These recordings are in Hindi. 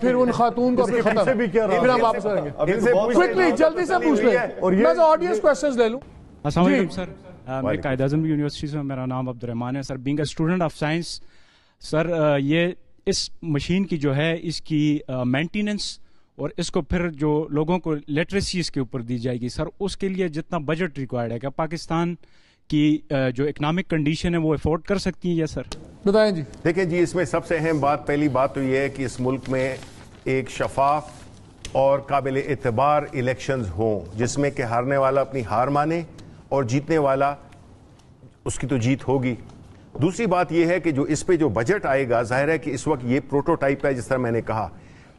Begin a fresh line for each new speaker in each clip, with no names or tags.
फिर उन खातून को भी क्विकली तो जल्दी से पूछ और ये ऑडियंस क्वेश्चंस तो ले लूं
अस्सलाम सर मैं कायद आजम यूनिवर्सिटी से मेरा नाम रहमान है sir being a student of science sir ये इस मशीन की जो है इसकी मेंटेनेंस और इसको फिर जो लोगों को लिटरेसी इसके ऊपर दी जाएगी सर उसके लिए जितना बजट रिक्वायर्ड है क्या पाकिस्तान की जो इकनॉमिक कंडीशन है वो अफोर्ड कर सकती है या सर
बताएं जी देखिए जी इसमें सबसे अहम बात पहली बात तो यह है कि इस मुल्क में एक शफाफ और काबिल एतबार इलेक्शन हों जिसमें कि हारने वाला अपनी हार माने और जीतने वाला उसकी तो जीत होगी दूसरी बात यह है कि जो इस पे जो बजट आएगा जाहिर है कि इस वक्त ये प्रोटोटाइप है जिस तरह मैंने कहा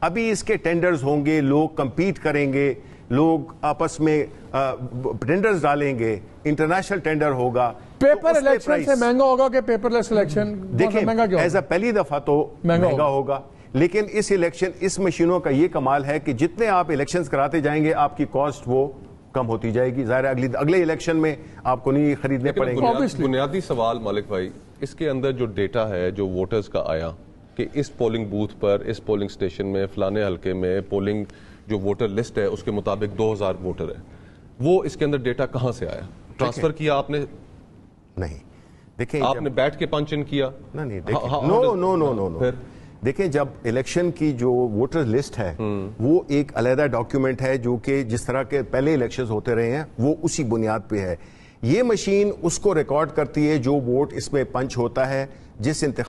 अभी इसके टेंडर्स होंगे लोग कंपीट करेंगे लोग आपस में टेंडर्स डालेंगे इंटरनेशनल टेंडर होगा पेपर इलेक्शन तो से महंगा होगा कि पेपरलेस इलेक्शन देखिए मतलब महंगा क्यों पहली दफा तो महंगा होगा लेकिन इस इलेक्शन इस मशीनों का ये कमाल है कि जितने आप इलेक्शंस कराते जाएंगे आपकी कॉस्ट वो कम होती जाएगी जाहिर अगली अगले इलेक्शन में आपको नहीं खरीदने पड़ेंगे
बुनियादी सवाल मालिक भाई इसके अंदर जो डेटा है जो वोटर्स का आया कि इस पोलिंग बूथ पर इस पोलिंग स्टेशन में फलाने हलके में पोलिंग जो वोटर लिस्ट है उसके मुताबिक 2000 वोटर है वो इसके अंदर डेटा कहाँ से आया ट्रांसफर किया आपने नहीं देखिए आपने बैठ के पंच इन किया ना नहीं देखिए no, no no
no no no देखिए जब इलेक्शन की जो वोटर लिस्ट है हम्म। वो एक अलहदा डॉक्यूमेंट है जो कि जिस तरह के पहले इलेक्शन होते रहे हैं वो उसी बुनियाद पे है ये मशीन उसको रिकॉर्ड करती है जो वोट इसमें पंच होता है जिस इंत